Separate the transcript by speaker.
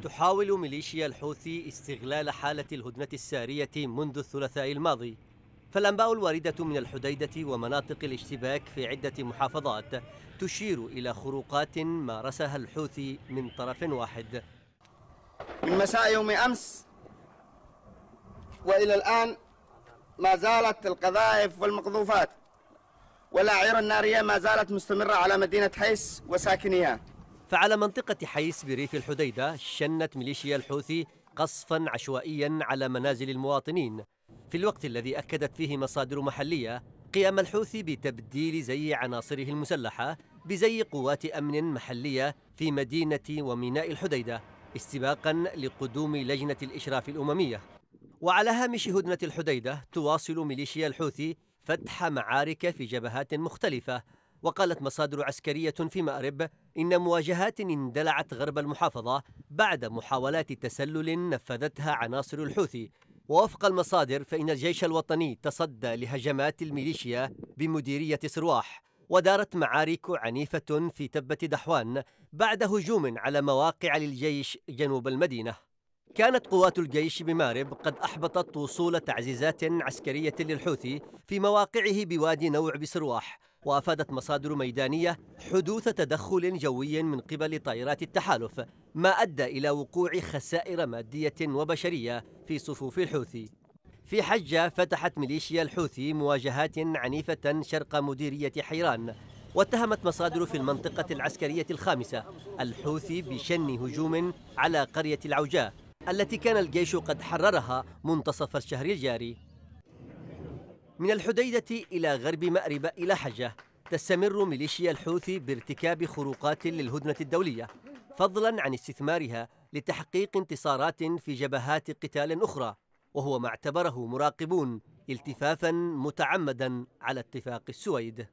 Speaker 1: تحاول ميليشيا الحوثي استغلال حالة الهدنة السارية منذ الثلاثاء الماضي فالأنباء الواردة من الحديدة ومناطق الاشتباك في عدة محافظات تشير إلى خروقات مارسها الحوثي من طرف واحد
Speaker 2: من مساء يوم أمس وإلى الآن ما زالت القذائف والمقذوفات والأعير النارية ما زالت مستمرة على مدينة حيس وساكنيها
Speaker 1: فعلى منطقة حيس بريف الحديدة شنت ميليشيا الحوثي قصفا عشوائيا على منازل المواطنين في الوقت الذي أكدت فيه مصادر محلية قيام الحوثي بتبديل زي عناصره المسلحة بزي قوات أمن محلية في مدينة وميناء الحديدة استباقا لقدوم لجنة الإشراف الأممية وعلى هامش هدنة الحديدة تواصل ميليشيا الحوثي فتح معارك في جبهات مختلفة وقالت مصادر عسكرية في مأرب إن مواجهات اندلعت غرب المحافظة بعد محاولات تسلل نفذتها عناصر الحوثي ووفق المصادر فإن الجيش الوطني تصدى لهجمات الميليشيا بمديرية سرواح ودارت معارك عنيفة في تبة دحوان بعد هجوم على مواقع للجيش جنوب المدينة كانت قوات الجيش بمارب قد أحبطت وصول تعزيزات عسكرية للحوثي في مواقعه بوادي نوع بسرواح وأفادت مصادر ميدانية حدوث تدخل جوي من قبل طائرات التحالف ما أدى إلى وقوع خسائر مادية وبشرية في صفوف الحوثي في حجة فتحت ميليشيا الحوثي مواجهات عنيفة شرق مديرية حيران واتهمت مصادر في المنطقة العسكرية الخامسة الحوثي بشن هجوم على قرية العوجاء التي كان الجيش قد حررها منتصف الشهر الجاري من الحديدة إلى غرب مأرب إلى حجة تستمر ميليشيا الحوثي بارتكاب خروقات للهدنة الدولية فضلا عن استثمارها لتحقيق انتصارات في جبهات قتال أخرى وهو ما اعتبره مراقبون التفافا متعمدا على اتفاق السويد